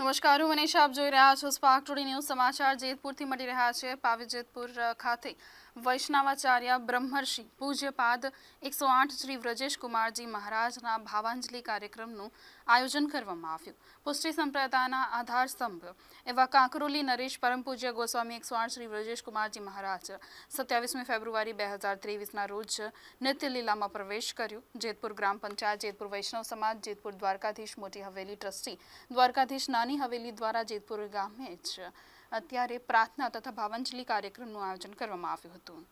નમસ્કાર હું મનીષા આપ જોઈ રહ્યા છો સ્પાર્ક ટુડી ન્યૂઝ સમાચાર જેતપુરથી મળી રહ્યા છે પાવી જેતપુર ખાતે વૈષ્ણવાચાર્ય બ્રહ્મર્ષિ પૂજ્યપાદ એકસો આઠ શ્રી વ્રજેશ કુમારજી મહારાજના ભાવાંજલિ કાર્યક્રમનું આયોજન કરવામાં આવ્યું પુષ્ટિ સંપ્રદાયના આધારસ્તંભ એવા કાંકરોલી નરેશ પરમ પૂજ્ય ગોસ્વામી એકસો આઠ શ્રી કુમારજી મહારાજ સત્યાવીસમી ફેબ્રુઆરી બે હજાર ત્રેવીસના રોજ નિત્યલીલામાં પ્રવેશ કર્યો જેતપુર ગ્રામ પંચાયત જેતપુર વૈષ્ણવ સમાજ જેતપુર દ્વારકાધીશ મોટી હવેલી ટ્રસ્ટી દ્વારકાધીશ નાની નાની હવેલી દ્વારા જેતપુર ગામે જ અત્યારે પ્રાર્થના તથા ભાવાંજલિ કાર્યક્રમનું આયોજન કરવામાં આવ્યું હતું